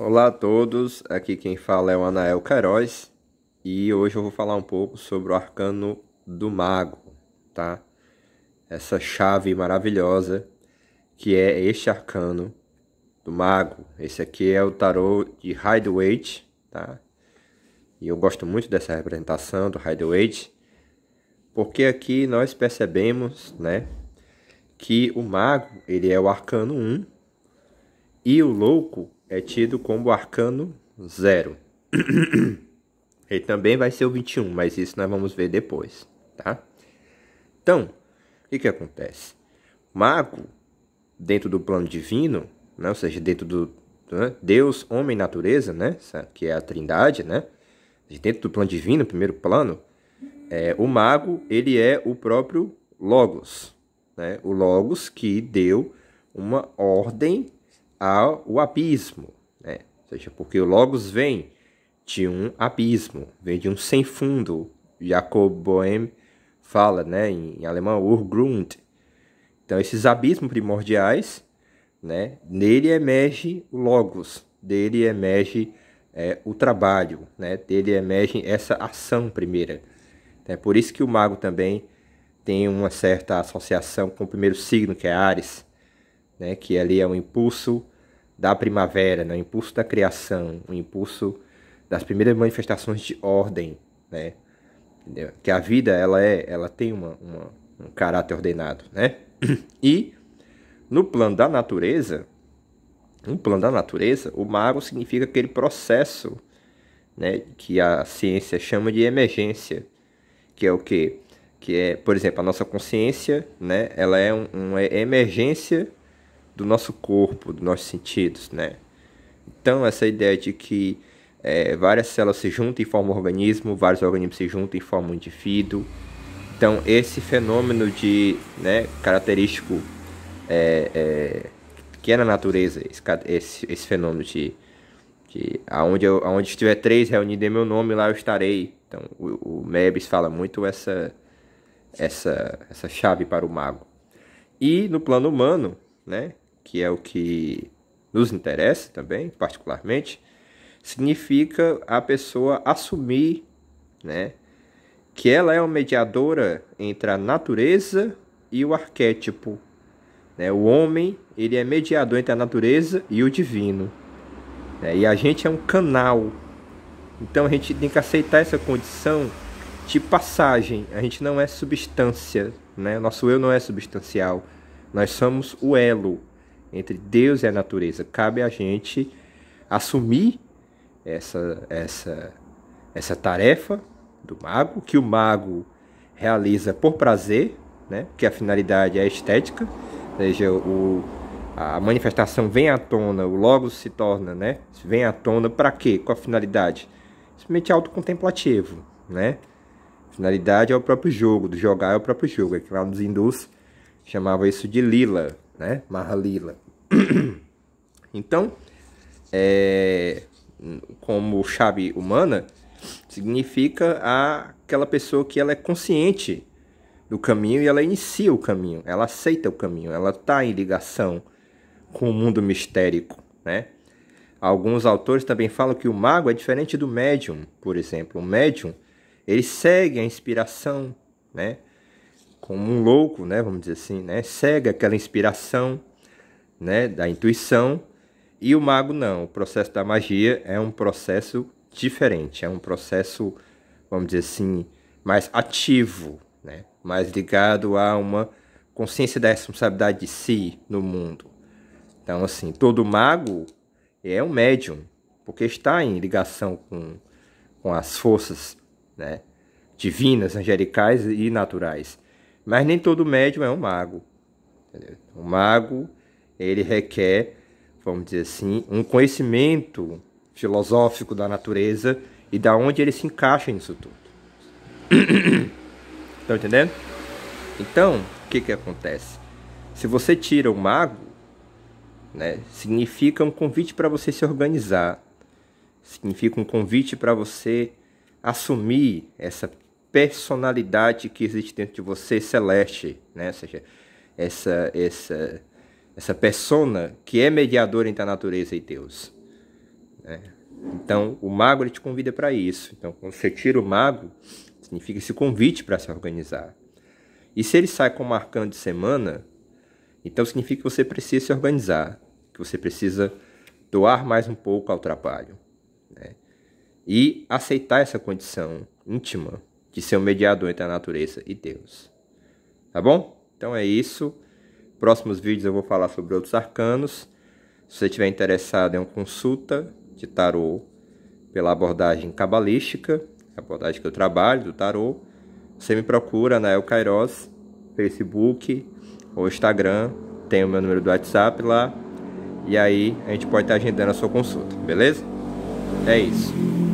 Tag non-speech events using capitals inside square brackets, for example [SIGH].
Olá a todos, aqui quem fala é o Anael Queiroz e hoje eu vou falar um pouco sobre o arcano do mago, tá? Essa chave maravilhosa que é este arcano do mago. Esse aqui é o tarô de Rider-Waite, tá? E eu gosto muito dessa representação do Rider-Waite porque aqui nós percebemos, né, que o mago, ele é o arcano 1 e o louco é tido como arcano 0. [CLEARS THROAT] Ele também vai ser o 21, mas isso nós vamos ver depois, tá? Então, o que, que acontece? Mago, dentro do plano divino, né? ou seja, dentro do né? Deus, homem e natureza, né? que é a trindade, né? dentro do plano divino, primeiro plano, é, o mago ele é o próprio Logos, né? o Logos que deu uma ordem ao abismo, né? ou seja, porque o Logos vem de um abismo, vem de um sem fundo. Jacob Boehm fala né, em, em alemão, Urgrund. Então, esses abismos primordiais, né, nele emerge o Logos, dele emerge é, o trabalho, né, dele emerge essa ação primeira. É por isso que o mago também tem uma certa associação com o primeiro signo, que é Ares né, que ali é o impulso da primavera, né, o impulso da criação, o impulso das primeiras manifestações de ordem, né, que a vida ela é, ela tem uma, uma, um caráter ordenado, né? [COUGHS] E no plano da natureza, no plano da natureza, o mago significa aquele processo, né, que a ciência chama de emergência, que é o que que é, por exemplo, a nossa consciência, né, ela é um, uma emergência do nosso corpo, dos nossos sentidos, né? Então, essa ideia de que é, várias células se juntam e formam um organismo, vários organismos se juntam e formam um indivíduo. Então, esse fenômeno de né, característico é, é, que é na natureza, esse, esse, fenômeno de, de aonde, eu, aonde estiver três reunidos em meu nome, lá eu estarei. Então, o, o fala muito essa, essa, essa chave para o mago. E no plano humano, né, que é o que nos interessa também, particularmente, significa a pessoa assumir, né, que ela é uma mediadora entre a natureza e o arquétipo. Né? O homem ele é mediador entre a natureza e o divino. Né? E a gente é um canal. Então a gente tem que aceitar essa condição de passagem. A gente não é substância. Né? Nosso eu não é substancial. Nós somos o elo entre Deus e a natureza. Cabe a gente assumir essa, essa, essa tarefa do mago, que o mago realiza por prazer, né? porque a finalidade é estética, ou seja, o, a manifestação vem à tona, o logo se torna, né? Vem à tona para quê? Qual a finalidade? Simplesmente autocontemplativo, né? Finalidade é o próprio jogo, do jogar é o próprio jogo. É que lá nos hindus chamava isso de lila, né? Mahalila. [CLEARS THROAT] Então, é, como chave humana, significa a, aquela pessoa que ela é consciente do caminho e ela inicia o caminho, ela aceita o caminho, ela está em ligação com o mundo mistérico, né? Alguns autores também falam que o mago é diferente do médium, por exemplo. O médium, ele segue a inspiração, né? como um louco, né, vamos dizer assim, né, segue aquela inspiração, né, da intuição, e o mago não. O processo da magia é um processo diferente, é um processo, vamos dizer assim, mais ativo, né, mais ligado a uma consciência da responsabilidade de si no mundo. Então, assim, todo mago é um médium, porque está em ligação com, com as forças, né, divinas, angelicais e naturais. Mas nem todo médium é um mago. um O mago, ele requer, vamos dizer assim, um conhecimento filosófico da natureza e da onde ele se encaixa nisso tudo. Estão [COUGHS] entendendo? Então, o que, que acontece? Se você tira o mago, né, significa um convite para você se organizar, significa um convite para você assumir essa personalidade que existe dentro de você, celeste, né? Ou seja, essa, essa, essa persona que é mediadora entre a natureza e Deus. Né? Então, o mago ele te convida para isso. Então, quando você tira o mago, significa esse convite para se organizar. E se ele sai com o arcano de semana, então significa que você precisa se organizar, que você precisa doar mais um pouco ao trabalho. Né? E aceitar essa condição íntima de ser o um mediador entre a natureza e Deus. Tá bom? Então é isso. Próximos vídeos eu vou falar sobre outros arcanos. Se você estiver interessado em uma consulta de tarô pela abordagem cabalística, a abordagem que eu trabalho do tarô, você me procura na El Kairos, Facebook ou Instagram, tem o meu número do WhatsApp lá. E aí a gente pode estar agendando a sua consulta, beleza? É isso.